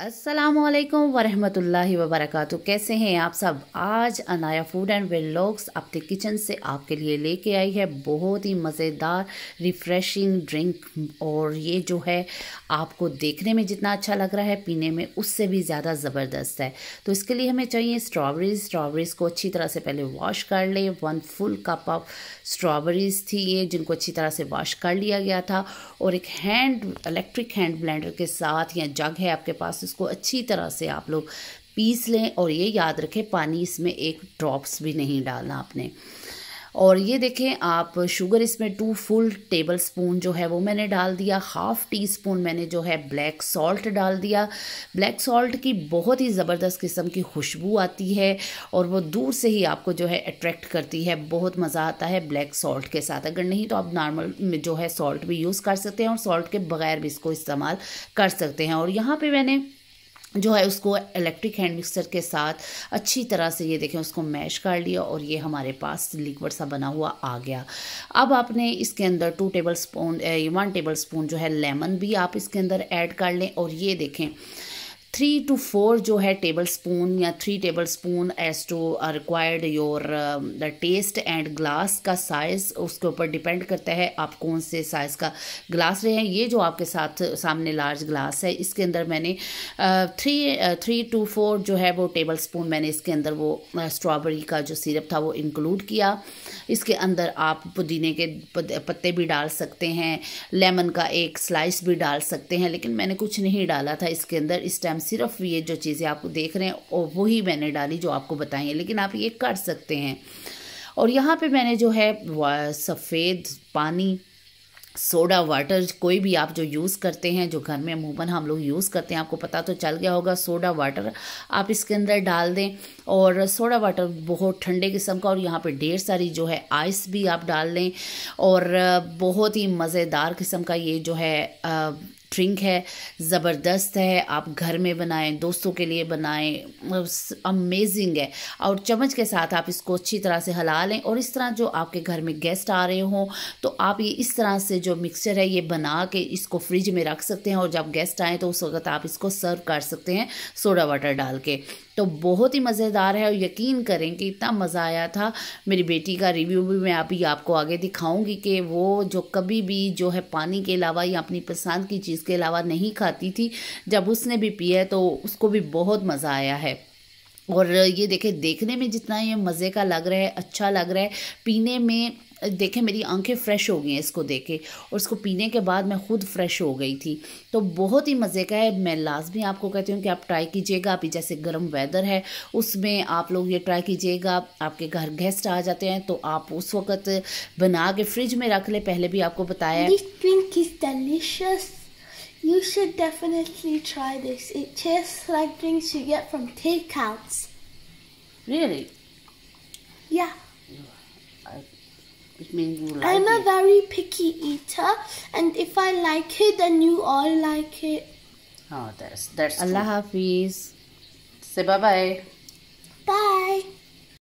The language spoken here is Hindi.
असलकम वरहमतुल्लाहि वबरकاتہ कैसे हैं आप सब आज अनाया फूड एंड वेलॉग्स अपने किचन से आपके लिए लेके आई है बहुत ही मज़ेदार रिफ़्रेशिंग ड्रिंक और ये जो है आपको देखने में जितना अच्छा लग रहा है पीने में उससे भी ज़्यादा ज़बरदस्त है तो इसके लिए हमें चाहिए स्ट्रॉबेरीज स्ट्रॉबेरीज़ को अच्छी तरह से पहले वॉश कर ले one full cup of strawberries थी ये जिनको अच्छी तरह से वॉश कर लिया गया था और एक हैंड इलेक्ट्रिक हैंड ब्लेंडर के साथ या जग है आपके पास इसको अच्छी तरह से आप लोग पीस लें और ये याद रखें पानी इसमें एक ड्रॉप्स भी नहीं डालना आपने और ये देखें आप शुगर इसमें टू फुल टेबल स्पून जो है वो मैंने डाल दिया हाफ़ टी स्पून मैंने जो है ब्लैक सॉल्ट डाल दिया ब्लैक सॉल्ट की बहुत ही ज़बरदस्त किस्म की खुशबू आती है और वो दूर से ही आपको जो है अट्रैक्ट करती है बहुत मज़ा आता है ब्लैक सॉल्ट के साथ अगर नहीं तो आप नॉर्मल जो है सॉल्ट भी यूज़ कर सकते हैं और सॉल्ट के बग़ैर भी इसको इस्तेमाल कर सकते हैं और यहाँ पर मैंने जो है उसको इलेक्ट्रिक हैंड मिक्सर के साथ अच्छी तरह से ये देखें उसको मैश कर लिया और ये हमारे पास लिक्विड सा बना हुआ आ गया अब आपने इसके अंदर two tablespoon one tablespoon जो है लेमन भी आप इसके अंदर ऐड कर लें और ये देखें थ्री टू फोर जो है टेबल स्पून या three tablespoon as to required your the taste and glass का साइज़ उसके ऊपर डिपेंड करता है आप कौन से साइज़ का ग्लास रहे हैं ये जो आपके साथ सामने लार्ज ग्लास है इसके अंदर मैंने थ्री थ्री टू फोर जो है वो टेबल स्पून मैंने इसके अंदर वो स्ट्रॉबेरी uh, का जो सिरप था वो इंक्लूड किया इसके अंदर आप पुदीने के पत्ते भी डाल सकते हैं लेमन का एक स्लाइस भी डाल सकते हैं लेकिन मैंने कुछ नहीं डाला था इसके अंदर इस टाइम सिर्फ ये जो चीज़ें आपको देख रहे हैं और वही मैंने डाली जो आपको बताई है लेकिन आप ये कर सकते हैं और यहाँ पे मैंने जो है सफ़ेद पानी सोडा वाटर कोई भी आप जो यूज़ करते हैं जो घर में अमूमन हम लोग यूज़ करते हैं आपको पता तो चल गया होगा सोडा वाटर आप इसके अंदर डाल दें और सोडा वाटर बहुत ठंडे किस्म का और यहाँ पे ढेर सारी जो है आइस भी आप डाल दें और बहुत ही मज़ेदार किस्म का ये जो है ड्रिंक है ज़बरदस्त है आप घर में बनाएं दोस्तों के लिए बनाएं अमेजिंग है और चम्मच के साथ आप इसको अच्छी तरह से हला लें और इस तरह जो आपके घर में गेस्ट आ रहे हों तो आप ये इस तरह से जो मिक्सचर है ये बना के इसको फ्रिज में रख सकते हैं और जब गेस्ट आएँ तो उस वक्त आप इसको सर्व कर सकते हैं सोडा वाटर डाल के तो बहुत ही मज़ेदार है और यकीन करें कि इतना मज़ा आया था मेरी बेटी का रिव्यू भी मैं अभी आपको आगे दिखाऊंगी कि वो जो कभी भी जो है पानी के अलावा या अपनी पसंद की चीज़ इसके अलावा नहीं खाती थी जब उसने भी पिया है तो उसको भी बहुत मज़ा आया है और ये देखें देखने में जितना ये मज़े का लग रहा है अच्छा लग रहा है पीने में देखें मेरी आंखें फ़्रेश हो गई हैं इसको देखे और इसको पीने के बाद मैं ख़ुद फ़्रेश हो गई थी तो बहुत ही मज़े का है मैं लाजमी आपको कहती हूँ कि आप ट्राई कीजिएगा अभी जैसे गर्म वेदर है उसमें आप लोग ये ट्राई कीजिएगा आपके घर गेस्ट आ जाते हैं तो आप उस वक़्त बना के फ्रिज में रख ले पहले भी आपको बताया You should definitely try this. It tastes like drinks you get from takeouts. Really? Yeah. I, it means you like I'm a it. very picky eater, and if I like it, then you all like it. Oh, that's that's. Allah Hafiz. Say bye bye. Bye.